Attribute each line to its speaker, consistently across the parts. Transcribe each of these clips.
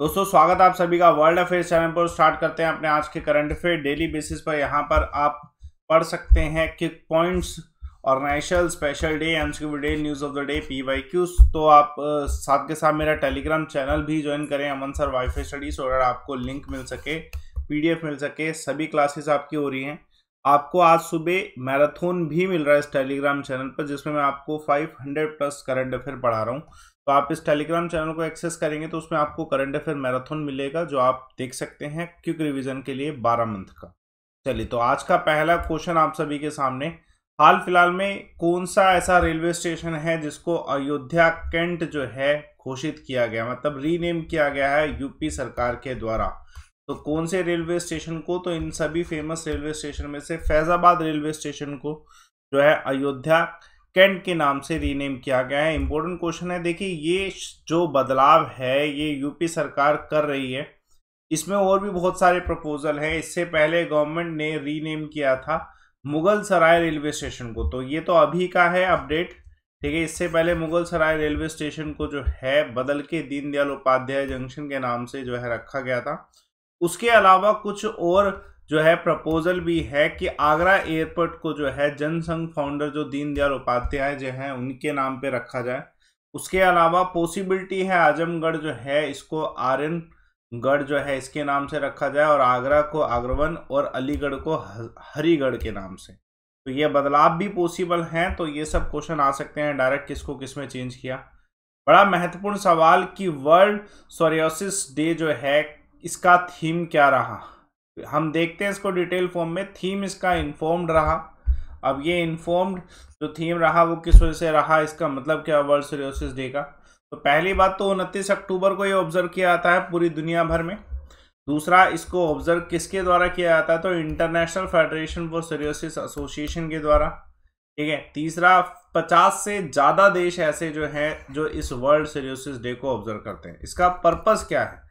Speaker 1: दोस्तों स्वागत आप सभी का वर्ल्ड अफेयर चैनल पर स्टार्ट करते हैं अपने आज के करंट अफेयर डेली बेसिस पर यहाँ पर आप पढ़ सकते हैं कि पॉइंट्स और national special day MCQ day news of the day P Y Qs तो आप साथ के साथ मेरा टेलीग्राम चैनल भी ज्वाइन करें Aman sir wifi studies और आपको लिंक मिल सके पी मिल सके सभी क्लासेस आपकी हो रही हैं आपको आज सुबह मैराथन भी मिल रहा है इस टेलीग्राम चैनल पर जिसमें मैं आपको 500 प्लस करंट अफेयर पढ़ा रहा हूँ तो आप इस टेलीग्राम चैनल को एक्सेस करेंगे तो उसमें आपको करंट अफेयर मैराथन मिलेगा जो आप देख सकते हैं क्विक रिविजन के लिए बारह मंथ का चलिए तो आज का पहला क्वेश्चन आप सभी के सामने हाल फिलहाल में कौन सा ऐसा रेलवे स्टेशन है जिसको अयोध्या कैंट जो है घोषित किया गया मतलब रीनेम किया गया है यूपी सरकार के द्वारा तो कौन से रेलवे स्टेशन को तो इन सभी फेमस रेलवे स्टेशन में से फैज़ाबाद रेलवे स्टेशन को जो है अयोध्या कैंट के नाम से रीनेम किया गया है इम्पोर्टेंट क्वेश्चन है देखिए ये जो बदलाव है ये यूपी सरकार कर रही है इसमें और भी बहुत सारे प्रपोजल हैं इससे पहले गवर्नमेंट ने रीनेम किया था मुगल सराय रेलवे स्टेशन को तो ये तो अभी का है अपडेट ठीक है इससे पहले मुगल सराय रेलवे स्टेशन को जो है बदल के दीनदयाल उपाध्याय जंक्शन के नाम से जो है रखा गया था उसके अलावा कुछ और जो है प्रपोजल भी है कि आगरा एयरपोर्ट को जो है जनसंघ फाउंडर जो दीनदयाल उपाध्याय जो हैं उनके नाम पे रखा जाए उसके अलावा पॉसिबिलिटी है आजमगढ़ जो है इसको आर्यन गढ़ जो है इसके नाम से रखा जाए और आगरा को आगरवन और अलीगढ़ को हरीगढ़ के नाम से तो ये बदलाव भी पॉसिबल हैं तो ये सब क्वेश्चन आ सकते हैं डायरेक्ट किसको किस में चेंज किया बड़ा महत्वपूर्ण सवाल कि वर्ल्ड सोरियोसिस डे जो है इसका थीम क्या रहा हम देखते हैं इसको डिटेल फॉर्म में थीम इसका इन्फॉर्म्ड रहा अब ये इन्फॉर्म्ड जो थीम रहा वो किस वजह से रहा इसका मतलब क्या वर्ल्ड सर्विसेज डे का तो पहली बात तो उनतीस अक्टूबर को ये ऑब्जर्व किया जाता है पूरी दुनिया भर में दूसरा इसको ऑब्जर्व किसके द्वारा किया जाता है तो international federation for services association के द्वारा ठीक है तीसरा पचास से ज़्यादा देश ऐसे जो हैं जो इस वर्ल्ड सर्विसेज डे को ऑब्जर्व करते हैं इसका पर्पज़ क्या है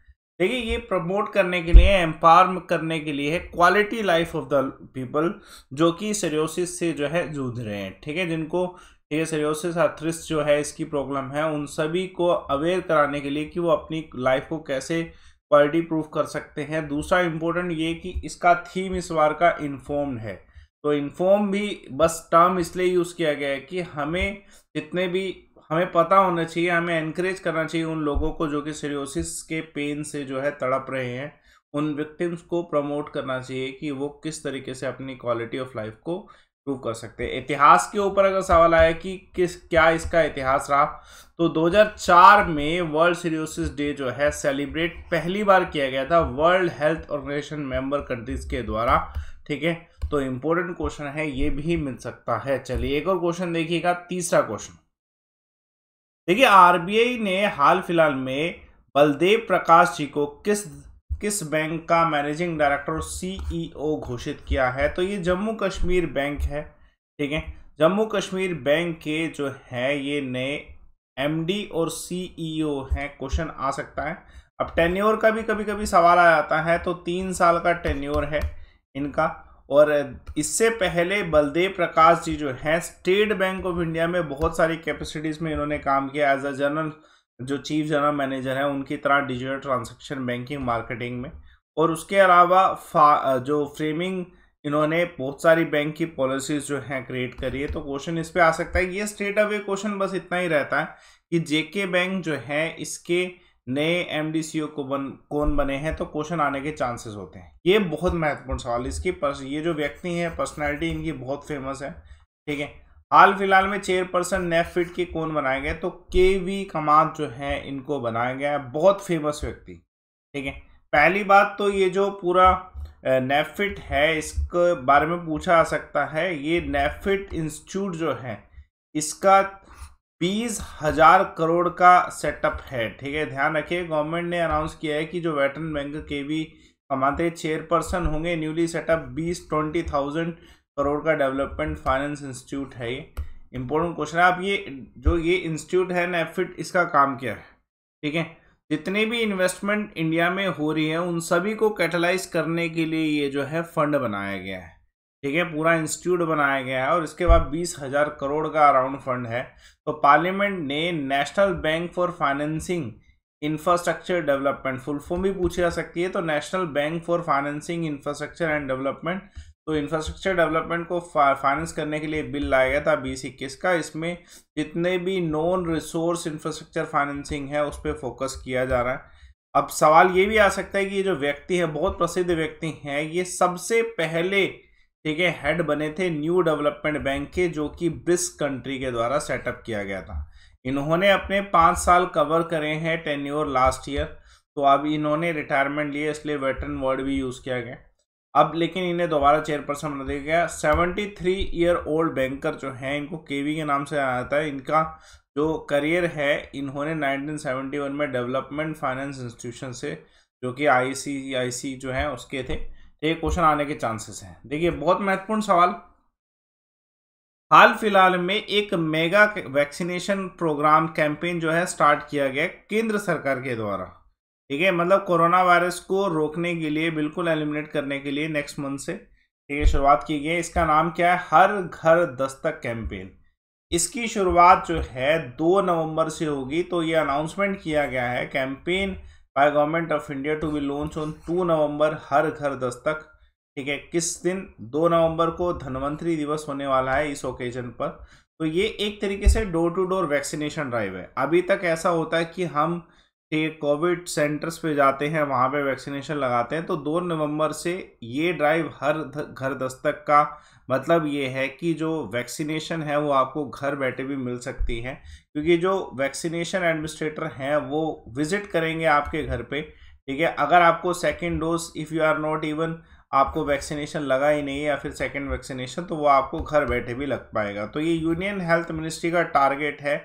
Speaker 1: देखिए ये प्रमोट करने के लिए एम्पावर करने के लिए है quality life of the people जो कि सरियोसिस से जो है जूझ रहे हैं ठीक है जिनको ठीक है सरियोसिस आर्थ्रिस जो है इसकी प्रॉब्लम है उन सभी को अवेयर कराने के लिए कि वो अपनी लाइफ को कैसे क्वालिटी प्रूफ कर सकते हैं दूसरा इम्पोर्टेंट ये कि इसका थीम इस बार का इन्फॉर्म्ड है तो इन्फॉर्म भी बस टर्म इसलिए यूज़ किया गया है कि हमें जितने भी हमें पता होना चाहिए हमें इनक्रेज करना चाहिए उन लोगों को जो कि सीरियोसिस के पेन से जो है तड़प रहे हैं उन विक्टिम्स को प्रमोट करना चाहिए कि वो किस तरीके से अपनी क्वालिटी ऑफ लाइफ को प्रूव कर सकते हैं इतिहास के ऊपर अगर सवाल आया कि किस क्या इसका इतिहास रहा तो 2004 में वर्ल्ड सीरियोसिस डे जो है सेलिब्रेट पहली बार किया गया था world health organisation member countries के द्वारा ठीक है तो इम्पोर्टेंट क्वेश्चन है ये भी मिल सकता है चलिए एक और क्वेश्चन देखिएगा तीसरा क्वेश्चन देखिए आरबीआई ने हाल फिलहाल में बलदेव प्रकाश जी को किस किस बैंक का मैनेजिंग डायरेक्टर और सीईओ घोषित किया है तो ये जम्मू कश्मीर बैंक है ठीक है जम्मू कश्मीर बैंक के जो है ये नए एमडी और सीईओ हैं क्वेश्चन आ सकता है अब टेन्योर का भी कभी कभी सवाल आ जाता है तो तीन साल का टेन्योर है इनका और इससे पहले बलदेव प्रकाश जी जो हैं स्टेट बैंक ऑफ इंडिया में बहुत सारी कैपेसिटीज़ में इन्होंने काम किया एज अ जनरल जो चीफ जनरल मैनेजर हैं उनकी तरह डिजिटल ट्रांजेक्शन बैंकिंग मार्केटिंग में और उसके अलावा जो फ्रेमिंग इन्होंने बहुत सारी बैंक की पॉलिसीज़ जो हैं क्रिएट करी है तो क्वेश्चन इस पर आ सकता है ये स्टेट अवे क्वेश्चन बस इतना ही रहता है कि जेके बैंक जो है इसके नए ओ को बन कौन बने हैं तो क्वेश्चन आने के चांसेस होते हैं ये बहुत महत्वपूर्ण सवाल इसकी पर्स ये जो व्यक्ति हैं पर्सनैलिटी इनकी बहुत फेमस है ठीक है हाल फिलहाल में चेयरपर्सन नेफिट के कौन बनाए गए तो के वी कमांत जो है इनको बनाया गया है बहुत फेमस व्यक्ति ठीक है पहली बात तो ये जो पूरा नेफिट है इसके बारे में पूछा आ सकता है ये नेफिट इंस्टीट्यूट जो है इसका बीस हजार करोड़ का सेटअप है ठीक है ध्यान रखिए गवर्नमेंट ने अनाउंस किया है कि जो वेटरन बैंक के भी कमाते चेयरपर्सन होंगे न्यूली सेटअप बीस ट्वेंटी थाउजेंड करोड़ का डेवलपमेंट फाइनेंस इंस्टीट्यूट है ये इंपॉर्टेंट क्वेश्चन है आप ये जो ये इंस्टीट्यूट है नेफिट इसका काम क्या है ठीक है जितने भी इन्वेस्टमेंट इंडिया में हो रही है उन सभी को कैटलाइज करने के लिए ये जो है फंड बनाया गया है ठीक है पूरा इंस्टीट्यूट बनाया गया है और इसके बाद बीस हजार करोड़ का अराउंड फंड है तो पार्लियामेंट ने national bank for financing infrastructure development full form भी पूछी जा सकती है तो national bank for financing infrastructure and development तो इंफ्रास्ट्रक्चर डेवलपमेंट को फाइनेंस करने के लिए बिल लाया गया था बीस इक्कीस का इसमें जितने भी नॉन रिसोर्स इंफ्रास्ट्रक्चर फाइनेंसिंग है उस पर फोकस किया जा रहा है अब सवाल ये भी आ सकता है कि ये जो व्यक्ति है बहुत प्रसिद्ध व्यक्ति हैं ये सबसे पहले ठीक है हेड बने थे न्यू डेवलपमेंट बैंक के जो कि ब्रिस कंट्री के द्वारा सेटअप किया गया था इन्होंने अपने पाँच साल कवर करे हैं टेन ईयर लास्ट ईयर तो अब इन्होंने रिटायरमेंट लिए इसलिए वेटरन वर्ड भी यूज़ किया गया अब लेकिन इन्हें दोबारा चेयरपर्सन बना दिया गया seventy three year old banker जो हैं इनको केवी के नाम से जाना जाता है इनका जो करियर है इन्होंने 1971 में डेवलपमेंट फाइनेंस इंस्टीट्यूशन से जो कि आई जो हैं उसके थे ये क्वेश्चन आने के चांसेस हैं देखिए बहुत महत्वपूर्ण सवाल हाल फिलहाल में एक मेगा वैक्सीनेशन प्रोग्राम कैंपेन जो है स्टार्ट किया गया केंद्र सरकार के द्वारा ठीक है मतलब कोरोना वायरस को रोकने के लिए बिल्कुल एलिमिनेट करने के लिए नेक्स्ट मंथ से ठीक है शुरुआत की गई इसका नाम क्या है हर घर दस्तक कैंपेन इसकी शुरुआत जो है दो नवंबर से होगी तो ये अनाउंसमेंट किया गया है campaign by government of India to be launch on two November Har Ghar Dastak ठीक है किस दिन दो नवंबर को धनवंतरी दिवस होने वाला है इस ओकेजन पर तो ये एक तरीके से door to door vaccination drive है अभी तक ऐसा होता है कि हम कोविड सेंटर्स पे जाते हैं वहाँ पे वैक्सीनेशन लगाते हैं तो दो नवंबर से ये ड्राइव हर घर दस्तक का मतलब ये है कि जो वैक्सीनेशन है वो आपको घर बैठे भी मिल सकती है क्योंकि जो वैक्सीनेशन एडमिनिस्ट्रेटर हैं वो विजिट करेंगे आपके घर पे ठीक है अगर आपको second dose if you are not even आपको वैक्सीनेशन लगा ही नहीं है या फिर सेकेंड वैक्सीनेशन तो वो आपको घर बैठे भी लग पाएगा तो ये यूनियन हेल्थ मिनिस्ट्री का टारगेट है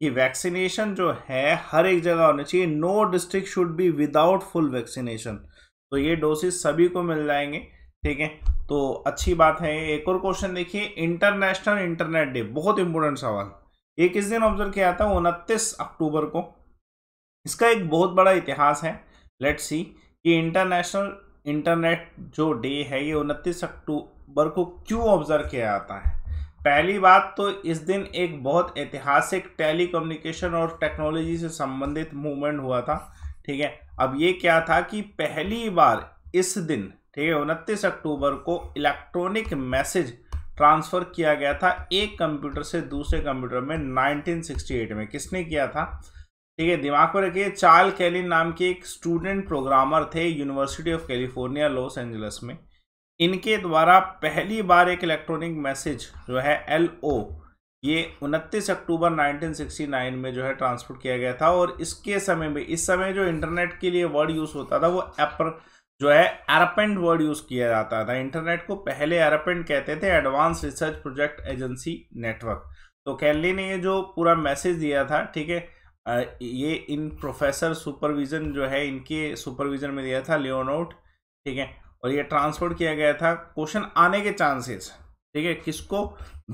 Speaker 1: कि वैक्सीनेशन जो है हर एक जगह होना चाहिए no district should be without full vaccination तो ये डोसेज सभी को मिल जाएंगे ठीक है तो अच्छी बात है एक और क्वेश्चन देखिए इंटरनेशनल इंटरनेट डे बहुत इंपॉर्टेंट सवाल ये किस दिन ऑब्जर्व किया था उनतीस अक्टूबर को इसका एक बहुत बड़ा इतिहास है लेट्स सी कि इंटरनेशनल इंटरनेट जो डे है ये उनतीस अक्टूबर को क्यों ऑब्जर्व किया जाता है पहली बात तो इस दिन एक बहुत ऐतिहासिक टेलीकम्युनिकेशन और टेक्नोलॉजी से संबंधित मूवमेंट हुआ था ठीक है अब ये क्या था कि पहली बार इस दिन ठीक है उनतीस अक्टूबर को इलेक्ट्रॉनिक मैसेज ट्रांसफ़र किया गया था एक कंप्यूटर से दूसरे कंप्यूटर में 1968 में किसने किया था ठीक है दिमाग पर रखिए चार्ल कैलिन नाम के एक स्टूडेंट प्रोग्रामर थे university of California Los Angeles में इनके द्वारा पहली बार एक इलेक्ट्रॉनिक मैसेज जो है एल ओ ये उनतीस अक्टूबर 1969 में जो है ट्रांसपोर्ट किया गया था और इसके समय में इस समय जो इंटरनेट के लिए वर्ड यूज़ होता था वो एप्र जो है अरपेंड वर्ड यूज़ किया जाता था इंटरनेट को पहले अरपेंड कहते थे advance research project agency network तो कैनली ने ये जो पूरा मैसेज दिया था ठीक है ये इन प्रोफेसर सुपरविज़न जो है इनके सुपरविज़न में दिया था लियोनोट ठीक है और ये ट्रांसफर किया गया था क्वेश्चन आने के चांसेस ठीक है किसको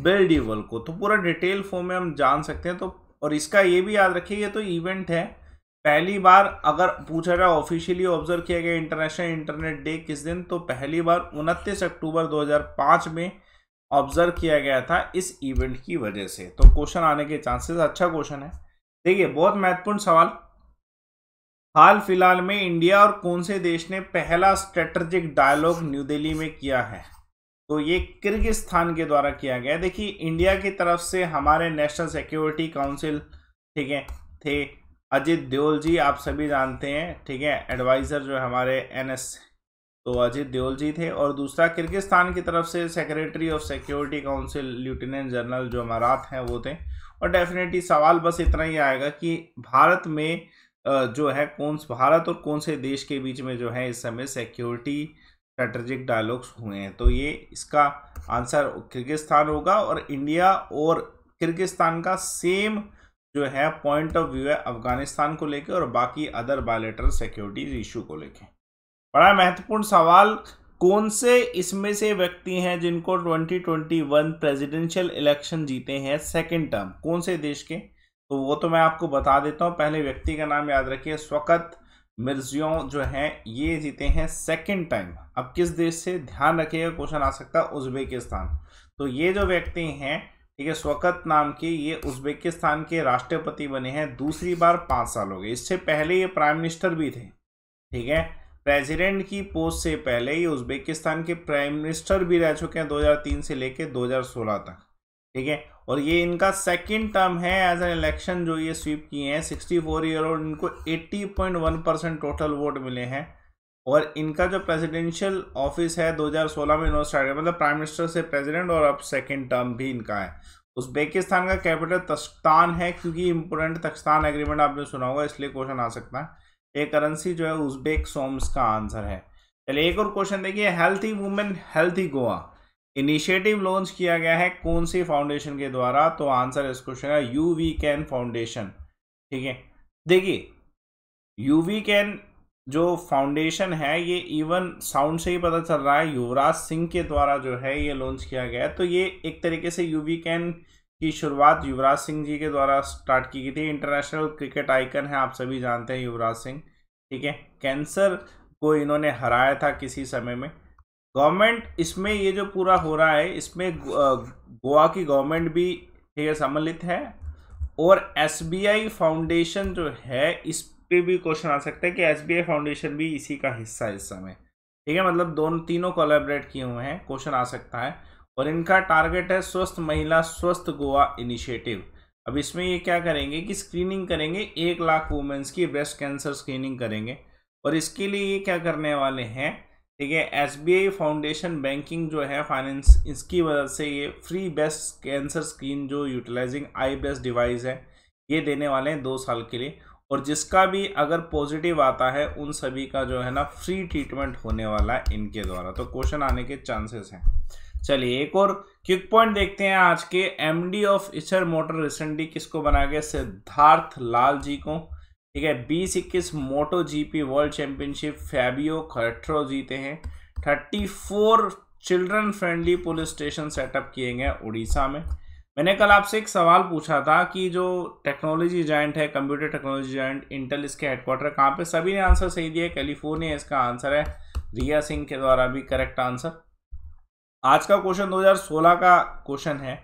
Speaker 1: बिल डिवल को तो पूरा डिटेल फॉर्म में हम जान सकते हैं तो और इसका ये भी याद रखिए ये तो इवेंट है पहली बार अगर पूछा जाए ऑफिशियली ऑब्जर्व किया गया इंटरनेशनल इंटरनेट डे किस दिन तो पहली बार उनतीस अक्टूबर 2005 में ऑब्जर्व किया गया था इस इवेंट की वजह से तो क्वेश्चन आने के चांसेस अच्छा क्वेश्चन है देखिए बहुत महत्वपूर्ण सवाल हाल फिलहाल में इंडिया और कौन से देश ने पहला स्ट्रेटजिक डायलॉग न्यू दिल्ली में किया है तो ये किर्गिस्तान के द्वारा किया गया देखिए इंडिया की तरफ से हमारे नेशनल सिक्योरिटी काउंसिल ठीक है थे अजीत देओल जी आप सभी जानते हैं ठीक है एडवाइज़र जो है हमारे एन तो अजीत देओल जी थे और दूसरा किर्गिस्तान की तरफ से secretary of security council lieutenant general जो अमारात हैं वो थे और डेफिनेटली सवाल बस इतना ही आएगा कि भारत में जो है कौन भारत और कौन से देश के बीच में जो है इस समय सिक्योरिटी स्ट्रेटेजिक डायलॉग्स हुए हैं तो ये इसका आंसर किर्गिस्तान होगा और इंडिया और किर्गिस्तान का सेम जो है पॉइंट ऑफ व्यू है अफगानिस्तान को लेकर और बाकी अदर बायोलेटरल सिक्योरिटीज इशू को लेकर बड़ा महत्वपूर्ण सवाल कौन से इसमें से व्यक्ति हैं जिनको 2021 प्रेसिडेंशियल इलेक्शन जीते हैं सेकेंड टर्म कौन से देश के तो वो तो मैं आपको बता देता हूँ पहले व्यक्ति का नाम याद रखिए स्वकत मिर्जियो जो हैं ये जीते हैं सेकेंड टाइम अब किस देश से ध्यान रखिएगा क्वेश्चन आ सकता है उज्बेकिस्तान तो ये जो व्यक्ति हैं ठीक है स्वकत नाम के ये उज्बेकिस्तान के राष्ट्रपति बने हैं दूसरी बार पाँच साल हो गए इससे पहले ये प्राइम मिनिस्टर भी थे ठीक है प्रेसिडेंट की पोस्ट से पहले ये उज्बेकिस्तान के प्राइम मिनिस्टर भी रह चुके हैं 2003 से लेकर 2016 तक ठीक है और ये इनका सेकंड टर्म है एज एन इलेक्शन जो ये स्वीप किए हैं फोर ईयर और इनको वन परसेंट टोटल वोट मिले हैं और इनका जो प्रेसिडेंशियल ऑफिस है 2016 में इन्होंने स्टार्ट किया मतलब प्राइम मिनिस्टर से प्रेसिडेंट और अब सेकंड टर्म भी इनका है उज्बेकिस्तान का कैपिटल तस्तान है क्योंकि इम्पोर्टेंट तख्तान एग्रीमेंट आपने सुना होगा इसलिए क्वेश्चन आ सकता है ये करेंसी जो है उज्बेक सोम्स का आंसर है चलिए एक और क्वेश्चन देखिए healthy women healthy Goa initiative launch किया गया है कौन सी फाउंडेशन के द्वारा तो आंसर इस क्वेश्चन का यू वी कैन फाउंडेशन ठीक है देखिए यू वी कैन जो फाउंडेशन है ये इवन साउंड से ही पता चल रहा है युवराज सिंह के द्वारा जो है ये लॉन्च किया गया है तो ये एक तरीके से वी कैन की शुरुआत युवराज सिंह जी के द्वारा स्टार्ट की गई थी इंटरनेशनल क्रिकेट आइकन है आप सभी जानते हैं युवराज सिंह ठीक है कैंसर को इन्होंने हराया था किसी समय में गवर्नमेंट इसमें ये जो पूरा हो रहा है इसमें गोवा की गवर्नमेंट भी ठीक है सम्मिलित है और एस फाउंडेशन जो है इस पे भी क्वेश्चन आ सकता है कि एस फाउंडेशन भी इसी का हिस्सा है इस समय ठीक है मतलब दोनों तीनों कोलेबरेट किए हुए हैं क्वेश्चन आ सकता है और इनका टारगेट है स्वस्थ महिला स्वस्थ गोवा इनिशिएटिव अब इसमें ये क्या करेंगे कि स्क्रीनिंग करेंगे एक लाख वुमेन्स की ब्रेस्ट कैंसर स्क्रीनिंग करेंगे और इसके लिए ये क्या करने वाले हैं ठीक है एस फाउंडेशन बैंकिंग जो है फाइनेंस इसकी वजह से ये फ्री ब्रेस्ट कैंसर स्क्रीन जो यूटिलाइजिंग आई ब्रेस्ट डिवाइस है ये देने वाले हैं दो साल के लिए और जिसका भी अगर पॉजिटिव आता है उन सभी का जो है ना फ्री ट्रीटमेंट होने वाला है इनके द्वारा तो क्वेश्चन आने के चांसेस हैं चलिए एक और क्विक पॉइंट देखते हैं आज के MD of Eicher motor recently किसको बनाया गया सिद्धार्थ लाल जी को ठीक है बीस इक्कीस Moto GP world championship Fabio खट्रो जीते हैं thirty four children friendly police station setup किए गए उड़ीसा में मैंने कल आपसे एक सवाल पूछा था कि जो टेक्नोलॉजी जॉइंट है कंप्यूटर टेक्नोलॉजी जॉइंट इंटेल इसके हेडक्वार्टर कहाँ पे सभी ने आंसर सही दिया कैलिफोर्निया इसका आंसर है रिया सिंह के द्वारा भी करेक्ट आंसर आज का क्वेश्चन 2016 का क्वेश्चन है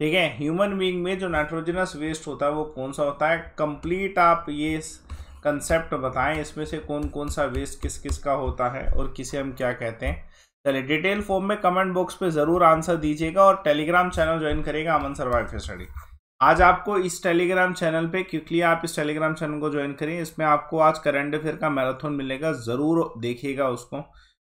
Speaker 1: ठीक है ह्यूमन बींग में जो नाइट्रोजनस वेस्ट होता है वो कौन सा होता है कंप्लीट आप ये कंसेप्ट बताएं इसमें से कौन कौन सा वेस्ट किस किस का होता है और किसे हम क्या कहते हैं चलिए डिटेल फॉर्म में कमेंट बॉक्स पे ज़रूर आंसर दीजिएगा और टेलीग्राम चैनल ज्वाइन करेगा अमन सर्वाइव के स्टडी आज आपको इस टेलीग्राम चैनल पे क्विकली आप इस टेलीग्राम चैनल को ज्वाइन करें इसमें आपको आज करंट अफेयर का मैराथन मिलेगा ज़रूर देखिएगा उसको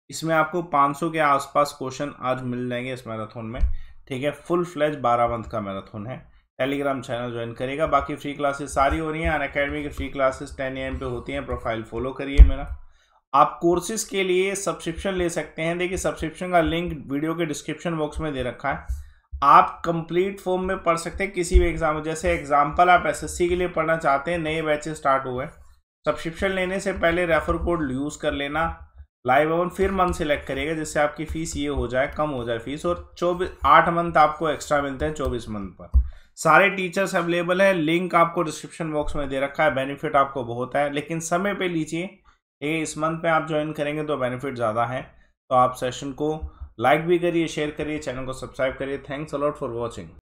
Speaker 1: इसमें आपको 500 के आसपास क्वेश्चन आज मिल जाएंगे इस मैराथन में ठीक है फुल फ्लैज बारह मंथ का मैराथन है टेलीग्राम चैनल ज्वाइन करेगा बाकी फ्री क्लासेस सारी हो रही हैं अन अकेडमी की free classes ten A M पे होती हैं प्रोफाइल फॉलो करिए मेरा आप कोर्सेज के लिए सब्सक्रिप्शन ले सकते हैं देखिए सब्सक्रिप्शन का लिंक वीडियो के डिस्क्रिप्शन बॉक्स में दे रखा है आप कंप्लीट फॉर्म में पढ़ सकते हैं किसी भी एग्जाम जैसे एग्जाम्पल आप एसएससी के लिए पढ़ना चाहते हैं नए बैचेस स्टार्ट हुए सब्सक्रिप्शन लेने से पहले रेफर कोड यूज़ कर लेना लाइव ऑन फिर मंथ सेलेक्ट करेगा जिससे आपकी फ़ीस ये हो जाए कम हो जाए फीस और चौबीस आठ मंथ आपको एक्स्ट्रा मिलते हैं चौबीस मंथ पर सारे टीचर्स अवेलेबल हैं लिंक आपको डिस्क्रिप्शन बॉक्स में दे रखा है बेनिफिट आपको बहुत है लेकिन समय पे लीजिए ये इस मंथ में आप ज्वाइन करेंगे तो बेनिफिट ज़्यादा है तो आप सेशन को लाइक भी करिए शेयर करिए चैनल को सब्सक्राइब करिए थैंक्स अलॉट फॉर वॉचिंग